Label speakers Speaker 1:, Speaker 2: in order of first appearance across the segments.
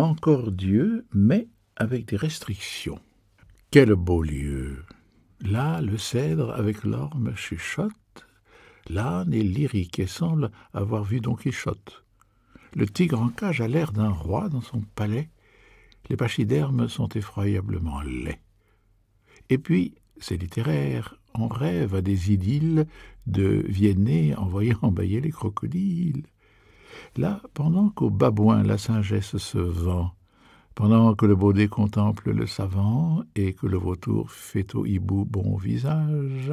Speaker 1: encore Dieu, mais avec des restrictions. Quel beau lieu Là, le cèdre avec l'orme chuchote, l'âne est lyrique et semble avoir vu Don Quichotte. Le tigre en cage a l'air d'un roi dans son palais, les pachydermes sont effroyablement laids. Et puis, c'est littéraire, on rêve à des idylles de Viennet en voyant les crocodiles. Là, pendant qu'au babouin la sagesse se vend, pendant que le baudet contemple le savant et que le vautour fait au hibou bon visage,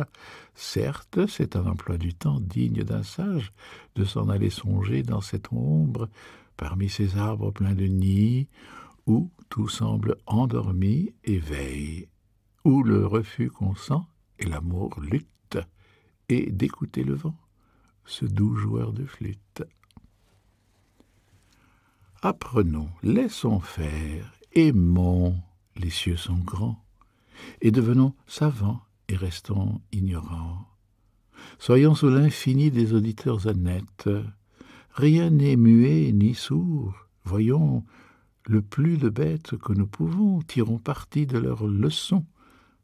Speaker 1: certes, c'est un emploi du temps digne d'un sage de s'en aller songer dans cette ombre, parmi ces arbres pleins de nids, où tout semble endormi et veille, où le refus consent et l'amour lutte, et d'écouter le vent, ce doux joueur de flûte. Apprenons, laissons faire, aimons, les cieux sont grands, et devenons savants et restons ignorants. Soyons sous l'infini des auditeurs honnêtes, rien n'est muet ni sourd, voyons le plus de bêtes que nous pouvons, tirons parti de leurs leçons,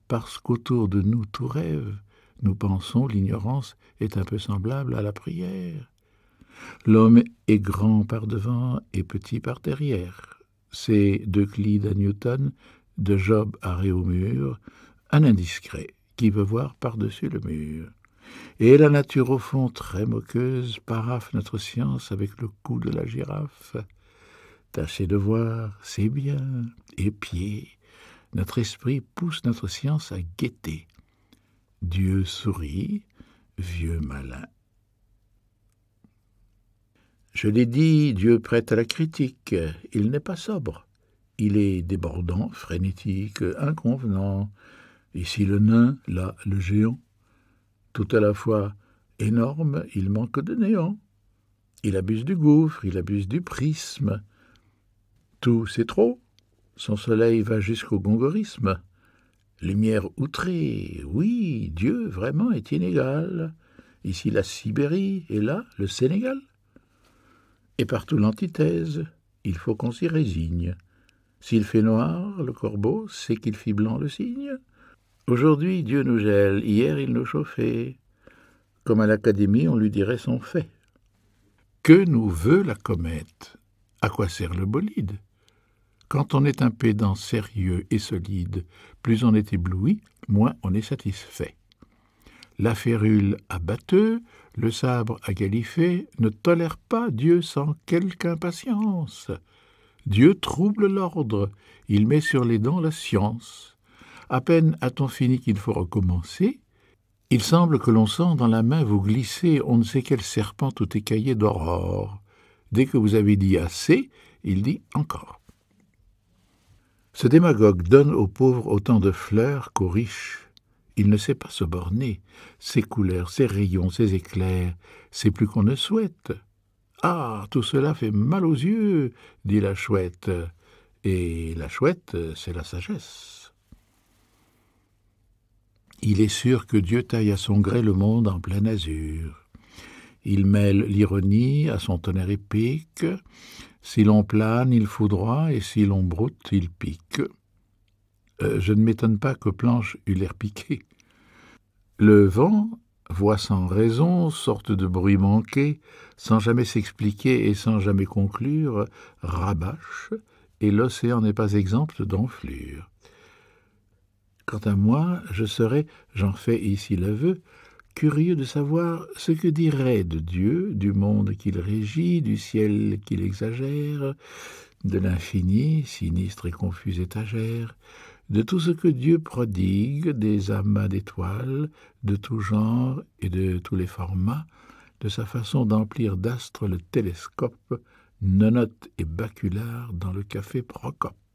Speaker 1: parce qu'autour de nous tout rêve, nous pensons l'ignorance est un peu semblable à la prière. L'homme est grand par devant et petit par derrière. C'est d'Euclide à Newton, de Job à Réaumur, un indiscret qui veut voir par-dessus le mur. Et la nature au fond très moqueuse paraffe notre science avec le cou de la girafe. Tâchez de voir, c'est bien, épier. Notre esprit pousse notre science à guetter. Dieu sourit, vieux malin je l'ai dit, Dieu prête à la critique, il n'est pas sobre. Il est débordant, frénétique, inconvenant. Ici le nain, là le géant. Tout à la fois énorme, il manque de néant. Il abuse du gouffre, il abuse du prisme. Tout, c'est trop. Son soleil va jusqu'au gongorisme. Lumière outrée, oui, Dieu vraiment est inégal. Ici la Sibérie, et là le Sénégal et partout l'antithèse, il faut qu'on s'y résigne. S'il fait noir, le corbeau, c'est qu'il fit blanc le cygne. Aujourd'hui, Dieu nous gèle, hier il nous chauffait. Comme à l'Académie, on lui dirait son fait. Que nous veut la comète À quoi sert le bolide Quand on est un pédant sérieux et solide, plus on est ébloui, moins on est satisfait. La férule à batteux, le sabre à galifet ne tolèrent pas Dieu sans quelque impatience. Dieu trouble l'ordre, il met sur les dents la science. À peine a-t-on fini qu'il faut recommencer, il semble que l'on sent dans la main vous glisser on ne sait quel serpent tout écaillé d'aurore. Dès que vous avez dit assez, il dit encore. Ce démagogue donne aux pauvres autant de fleurs qu'aux riches. Il ne sait pas se borner. Ses couleurs, ses rayons, ses éclairs, c'est plus qu'on ne souhaite. Ah, tout cela fait mal aux yeux, dit la chouette. Et la chouette, c'est la sagesse. Il est sûr que Dieu taille à son gré le monde en plein azur. Il mêle l'ironie à son tonnerre épique. Si l'on plane, il droit, et si l'on broute, il pique. Euh, je ne m'étonne pas que Planche eût l'air piqué. Le vent voit sans raison, sorte de bruit manqué, sans jamais s'expliquer et sans jamais conclure, rabâche, et l'océan n'est pas exempt d'enflure. Quant à moi, je serais, j'en fais ici l'aveu, curieux de savoir ce que dirait de Dieu, du monde qu'il régit, du ciel qu'il exagère, de l'infini, sinistre et confuse étagère, de tout ce que Dieu prodigue, des amas d'étoiles, de tout genre et de tous les formats, de sa façon d'emplir d'astres le télescope, nonote et baculaire dans le café Procope.